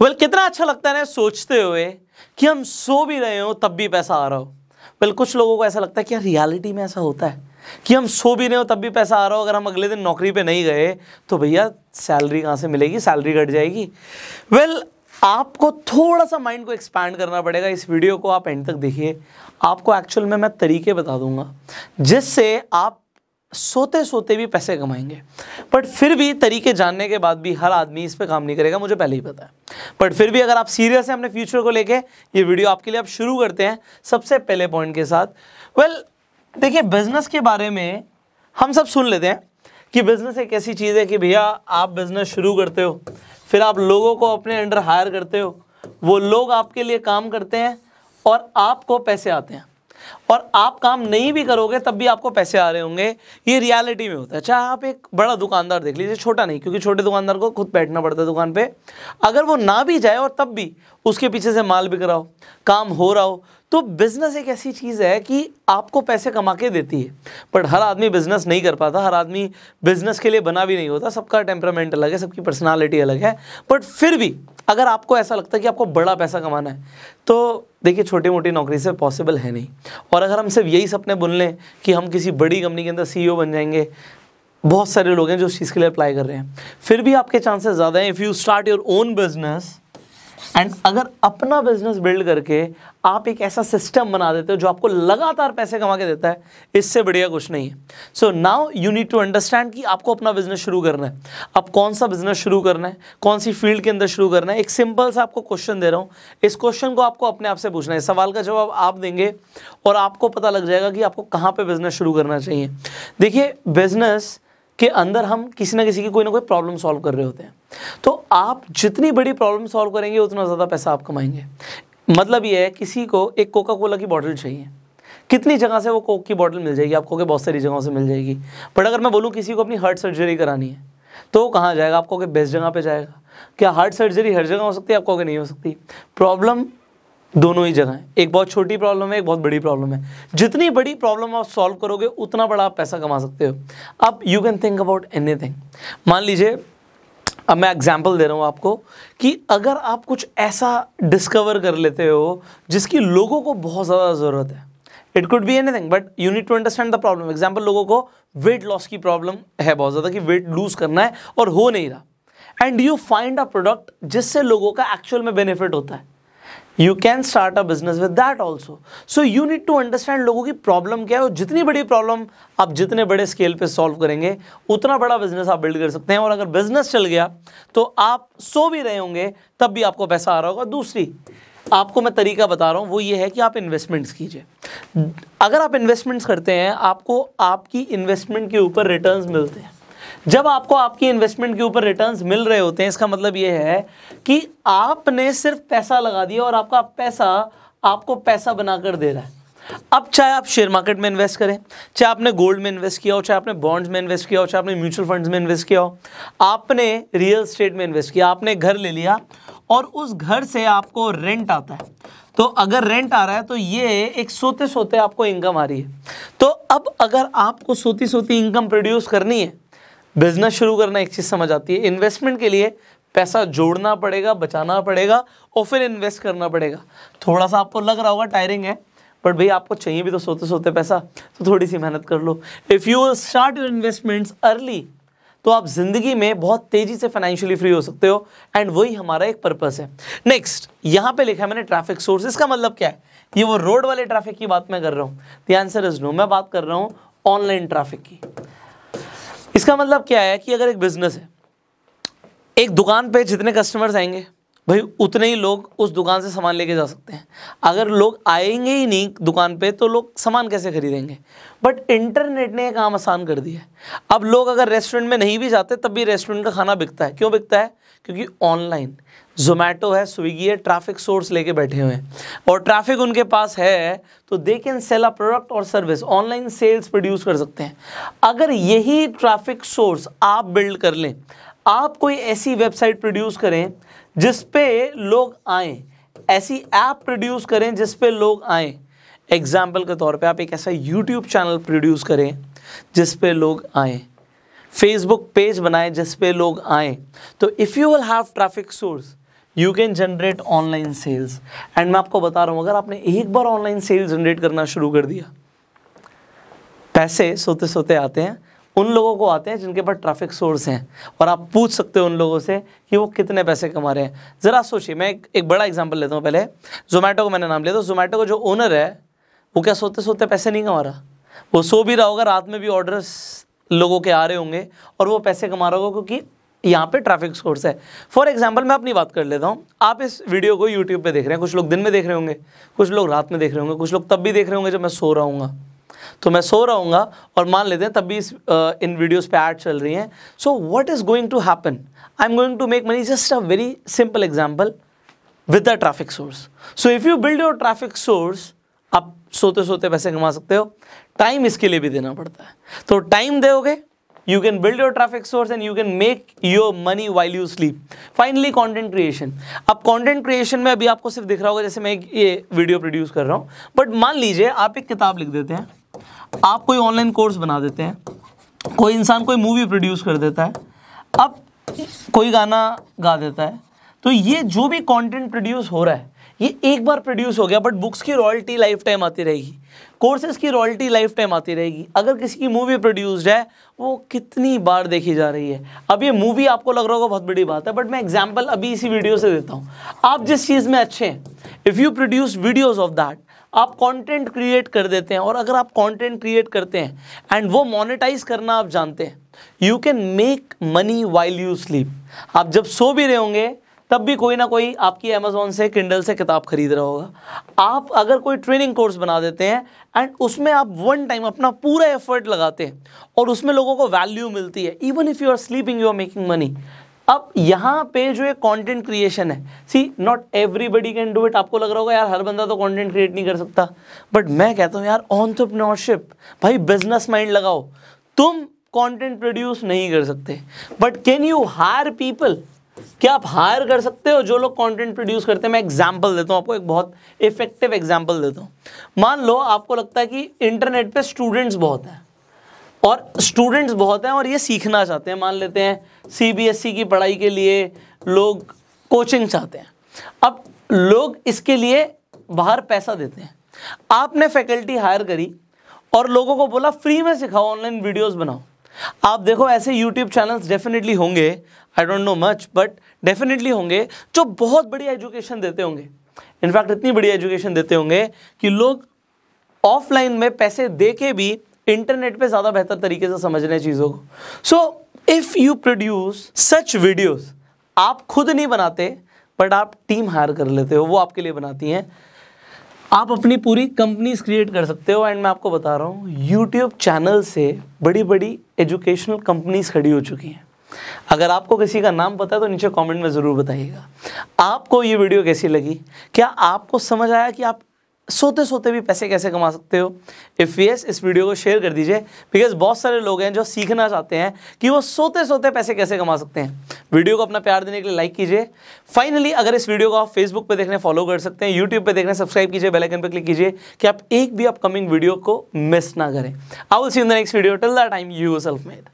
well well, कितना अच्छा लगता है ना सोचते हुए कि हम सो भी रहे हो तब भी पैसा आ रहा हो वेल well, कुछ लोगों को ऐसा लगता है कि यार रियलिटी में ऐसा होता है कि हम सो भी रहे हो तब भी पैसा आ रहा हो अगर हम अगले दिन नौकरी पे नहीं गए तो भैया सैलरी कहाँ से मिलेगी सैलरी कट जाएगी वेल well, आपको थोड़ा सा माइंड को एक्सपैंड करना पड़ेगा इस वीडियो को आप एंड तक देखिए आपको एक्चुअल में मैं तरीके बता दूंगा जिससे आप सोते सोते भी पैसे कमाएंगे बट फिर भी तरीके जानने के बाद भी हर आदमी इस पर काम नहीं करेगा मुझे पहले ही पता है बट फिर भी अगर आप सीरियस हैं अपने फ्यूचर को लेके ये वीडियो आपके लिए आप शुरू करते हैं सबसे पहले पॉइंट के साथ वेल well, देखिए बिजनेस के बारे में हम सब सुन लेते हैं कि बिजनेस एक ऐसी चीज़ है कि भैया आप बिजनेस शुरू करते हो फिर आप लोगों को अपने अंडर हायर करते हो वो लोग आपके लिए काम करते हैं और आपको पैसे आते हैं और आप काम नहीं भी करोगे तब भी आपको पैसे आ रहे होंगे ये रियलिटी में होता है चाहे अच्छा, आप एक बड़ा दुकानदार देख लीजिए छोटा नहीं क्योंकि छोटे दुकानदार को खुद बैठना पड़ता है दुकान पर अगर वो ना भी जाए और तब भी उसके पीछे से माल बिक रहा हो काम हो रहा हो तो बिज़नेस एक ऐसी चीज़ है कि आपको पैसे कमा के देती है बट हर आदमी बिज़नेस नहीं कर पाता हर आदमी बिज़नेस के लिए बना भी नहीं होता सबका टेम्परामेंट अलग है सबकी पर्सनालिटी अलग है बट फिर भी अगर आपको ऐसा लगता है कि आपको बड़ा पैसा कमाना है तो देखिए छोटी मोटी नौकरी से पॉसिबल है नहीं और अगर हम सिर्फ यही सपने बुन लें कि हम किसी बड़ी कंपनी के अंदर सी e बन जाएंगे बहुत सारे लोग हैं जो उस चीज़ के लिए अप्लाई कर रहे हैं फिर भी आपके चांसेस ज़्यादा हैं if you start your own business and अगर अपना बिजनेस बिल्ड करके आप एक ऐसा सिस्टम बना देते हो जो आपको लगातार पैसे कमा के देता है इससे बढ़िया कुछ नहीं है so now you need to understand कि आपको अपना बिजनेस शुरू करना है अब कौन सा बिजनेस शुरू करना है कौन सी फील्ड के अंदर शुरू करना है एक सिंपल सा आपको क्वेश्चन दे रहा हूँ इस क्वेश्चन को आपको अपने आप से पूछना है सवाल का जवाब आप देंगे और आपको पता लग जाएगा कि आपको कहाँ पर बिजनेस शुरू करना चाहिए देखिए बिजनेस के अंदर हम किसी ना किसी की कोई ना कोई प्रॉब्लम सॉल्व कर रहे होते हैं तो आप जितनी बड़ी प्रॉब्लम सॉल्व करेंगे उतना ज़्यादा पैसा आप कमाएंगे मतलब ये है किसी को एक कोका कोला की बॉटल चाहिए कितनी जगह से वो कोक की बॉटल मिल जाएगी आपको के बहुत सारी जगहों से मिल जाएगी बट अगर मैं बोलूँ किसी को अपनी हार्ट सर्जरी करानी है तो वो कहाँ जाएगा आपको के बेस्ट जगह पे जाएगा क्या हार्ट सर्जरी हर जगह हो सकती है आपको के नहीं हो सकती प्रॉब्लम दोनों ही जगह एक बहुत छोटी प्रॉब्लम है एक बहुत बड़ी प्रॉब्लम है जितनी बड़ी प्रॉब्लम आप सॉल्व करोगे उतना बड़ा आप पैसा कमा सकते हो अब you can think about anything मान लीजिए अब मैं एग्जाम्पल दे रहा हूँ आपको कि अगर आप कुछ ऐसा डिस्कवर कर लेते हो जिसकी लोगों को बहुत ज़्यादा ज़रूरत है it could be thing but you need to understand the problem example लोगों को वेट लॉस की प्रॉब्लम है बहुत ज़्यादा कि वेट लूज़ करना है और हो नहीं रहा and you find a product जिससे लोगों का एक्चुअल में बेनिफिट होता है you can start a business with that also so you need to understand लोगों की प्रॉब्लम क्या है और जितनी बड़ी प्रॉब्लम आप जितने बड़े स्केल पे सॉल्व करेंगे उतना बड़ा बिजनेस आप बिल्ड कर सकते हैं और अगर बिजनेस चल गया तो आप सो भी रहे होंगे तब भी आपको पैसा आ रहा होगा दूसरी आपको मैं तरीका बता रहा हूँ वो ये है कि आप इन्वेस्टमेंट्स कीजिए अगर आप इन्वेस्टमेंट्स करते हैं आपको आपकी इन्वेस्टमेंट के ऊपर रिटर्न मिलते हैं जब आपको आपकी इन्वेस्टमेंट के ऊपर रिटर्न्स मिल रहे होते हैं इसका मतलब ये है कि आपने सिर्फ पैसा लगा दिया और आपका पैसा आपको पैसा बनाकर दे रहा है अब चाहे आप शेयर मार्केट में इन्वेस्ट करें चाहे आपने गोल्ड में इन्वेस्ट किया हो चाहे आपने बॉन्ड्स में इन्वेस्ट किया हो चाहे आपने म्यूचुअल फंड्स में इन्वेस्ट किया हो आपने रियल स्टेट में इन्वेस्ट किया आपने घर ले लिया और उस घर से आपको रेंट आता है तो अगर रेंट आ रहा है तो ये एक सोते सोते आपको इनकम आ रही है तो अब अगर आपको सोती सोती इनकम प्रोड्यूस करनी है बिजनेस शुरू करना एक चीज़ समझ आती है इन्वेस्टमेंट के लिए पैसा जोड़ना पड़ेगा बचाना पड़ेगा और फिर इन्वेस्ट करना पड़ेगा थोड़ा सा आपको लग रहा होगा टायरिंग है बट भाई आपको चाहिए भी तो सोते सोते पैसा तो थोड़ी सी मेहनत कर लो if you start your investments early तो आप ज़िंदगी में बहुत तेज़ी से फाइनेंशियली फ्री हो सकते हो एंड वही हमारा एक पर्पस है नेक्स्ट यहाँ पे लिखा है मैंने ट्रैफिक सोर्स इसका मतलब क्या है ये वो रोड वाले ट्रैफिक की बात मैं कर रहा हूँ द आंसर इज़ नो मैं बात कर रहा हूँ ऑनलाइन ट्रैफिक की इसका मतलब क्या है कि अगर एक बिजनेस है एक दुकान पे जितने कस्टमर्स आएंगे भाई उतने ही लोग उस दुकान से सामान लेके जा सकते हैं अगर लोग आएंगे ही नहीं दुकान पे तो लोग सामान कैसे खरीदेंगे बट इंटरनेट ने काम आसान कर दिया है अब लोग अगर रेस्टोरेंट में नहीं भी जाते तब भी रेस्टोरेंट का खाना बिकता है क्यों बिकता है क्योंकि ऑनलाइन जोमेटो है स्विगी है ट्रैफिक सोर्स लेके बैठे हुए हैं और ट्रैफिक उनके पास है तो they can sell a product और सर्विस ऑनलाइन सेल्स प्रोड्यूस कर सकते हैं अगर यही ट्रैफिक सोर्स आप बिल्ड कर लें आप कोई ऐसी वेबसाइट प्रोड्यूस करें जिस पे लोग आए ऐसी ऐप प्रोड्यूस करें जिस पे लोग आए एग्जाम्पल के तौर पे आप एक ऐसा यूट्यूब चैनल प्रोड्यूस करें जिस पे लोग आए फेसबुक पेज बनाएं जिस पे लोग आए तो if you will have traffic source you can generate online sales and मैं आपको बता रहा हूँ अगर आपने एक बार ऑनलाइन सेल्स जनरेट करना शुरू कर दिया पैसे सोते सोते आते हैं उन लोगों को आते हैं जिनके पास ट्रैफिक सोर्स हैं और आप पूछ सकते हो उन लोगों से कि वो कितने पैसे कमा रहे हैं ज़रा सोचिए मैं एक, एक बड़ा एग्जाम्पल लेता हूँ पहले जोमेटो को मैंने नाम लिया तो जोमेटो का जो ओनर है वो क्या सोते सोते पैसे नहीं कमा रहा वो सो भी रहा होगा रात में भी ऑर्डर्स लोगों के आ रहे होंगे और वो पैसे कमा रहा होगा क्योंकि यहाँ पे ट्रैफिक सोर्स है फॉर एग्जाम्पल मैं अपनी बात कर लेता हूँ आप इस वीडियो को यूट्यूब पे देख रहे हैं कुछ लोग दिन में देख रहे होंगे कुछ लोग रात में देख रहे होंगे कुछ लोग तब भी देख रहे होंगे जब मैं सो रहा हूँ तो मैं सो रहूँगा और मान लेते हैं तब भी इस इन वीडियोस पे ऐड चल रही हैं so what is going to happen I am going to make money just a very simple example with a traffic source so if you build your traffic source आप सोते सोते पैसे कमा सकते हो टाइम इसके लिए भी देना पड़ता है तो टाइम दोगे you can build your traffic source and you can make your money while you sleep finally content creation अब कॉन्टेंट क्रिएशन में अभी आपको सिर्फ दिख रहा होगा जैसे मैं एक ये वीडियो प्रोड्यूस कर रहा हूँ बट मान लीजिए आप एक किताब लिख देते हैं आप कोई ऑनलाइन कोर्स बना देते हैं कोई इंसान कोई मूवी प्रोड्यूस कर देता है अब कोई गाना गा देता है तो ये जो भी कंटेंट प्रोड्यूस हो रहा है ये एक बार प्रोड्यूस हो गया बट बुक्स की रॉयल्टी लाइफ टाइम आती रहेगी कोर्सेज की रॉयल्टी लाइफ टाइम आती रहेगी अगर किसी की मूवी प्रोड्यूस्ड है वो कितनी बार देखी जा रही है अब ये मूवी आपको लग रहा होगा बहुत बड़ी बात है बट मैं एग्जाम्पल अभी इसी वीडियो से देता हूँ आप जिस चीज़ में अच्छे हैं if you produce videos of that आप कंटेंट क्रिएट कर देते हैं और अगर आप कंटेंट क्रिएट करते हैं एंड वो मोनेटाइज करना आप जानते हैं you can make money while you sleep आप जब सो भी रहे होंगे तब भी कोई ना कोई आपकी अमेजोन से किंडल से किताब खरीद रहा होगा आप अगर कोई ट्रेनिंग कोर्स बना देते हैं एंड उसमें आप वन टाइम अपना पूरा एफर्ट लगाते हैं और उसमें लोगों को वैल्यू मिलती है even if you are sleeping you are making money अब यहाँ पे जो है कंटेंट क्रिएशन है see not everybody can do it आपको लग रहा होगा यार हर बंदा तो कंटेंट क्रिएट नहीं कर सकता बट मैं कहता हूँ यार ऑन्टरप्रनोरशिप भाई बिजनेस माइंड लगाओ तुम कंटेंट प्रोड्यूस नहीं कर सकते but can you hire people क्या आप हायर कर सकते हो जो लोग कंटेंट प्रोड्यूस करते हैं मैं एग्जाम्पल देता हूँ आपको एक बहुत इफेक्टिव एग्जाम्पल देता हूँ मान लो आपको लगता है कि इंटरनेट पर स्टूडेंट्स बहुत हैं और स्टूडेंट्स बहुत हैं और ये सीखना चाहते हैं मान लेते हैं सीबीएसई e की पढ़ाई के लिए लोग कोचिंग चाहते हैं अब लोग इसके लिए बाहर पैसा देते हैं आपने फैकल्टी हायर करी और लोगों को बोला फ्री में सिखाओ ऑनलाइन वीडियोस बनाओ आप देखो ऐसे यूट्यूब चैनल्स डेफिनेटली होंगे I don't know much but definitely होंगे जो बहुत बड़ी एजुकेशन देते होंगे इनफैक्ट इतनी बड़ी एजुकेशन देते होंगे कि लोग ऑफलाइन में पैसे दे के भी इंटरनेट पे ज़्यादा बेहतर तरीके से समझ रहे हैं चीज़ों को so so, if you produce such videos आप खुद नहीं बनाते बट आप टीम हायर कर लेते हो वो आपके लिए बनाती हैं आप अपनी पूरी कंपनीज क्रिएट कर सकते हो एंड मैं आपको बता रहा हूँ यूट्यूब चैनल से बड़ी बड़ी एजुकेशनल कंपनीज खड़ी हो चुकी हैं अगर आपको किसी का नाम पता है तो नीचे कमेंट में ज़रूर बताइएगा आपको ये वीडियो कैसी लगी क्या आपको समझ आया कि आप सोते सोते भी पैसे कैसे कमा सकते हो इफ़ यस इस वीडियो को शेयर कर दीजिए बिकॉज बहुत सारे लोग हैं जो सीखना चाहते हैं कि वो सोते सोते पैसे कैसे कमा सकते हैं वीडियो को अपना प्यार देने के लिए लाइक कीजिए फाइनली अगर इस वीडियो को आप फेसबुक पे देखने फॉलो कर सकते हैं यूट्यूब पे देखने सब्सक्राइब कीजिए बेलाइकन पर क्लिक कीजिए कि आप एक भी अपकमिंग वीडियो को मिस ना करें I will see in the next video till the time you self made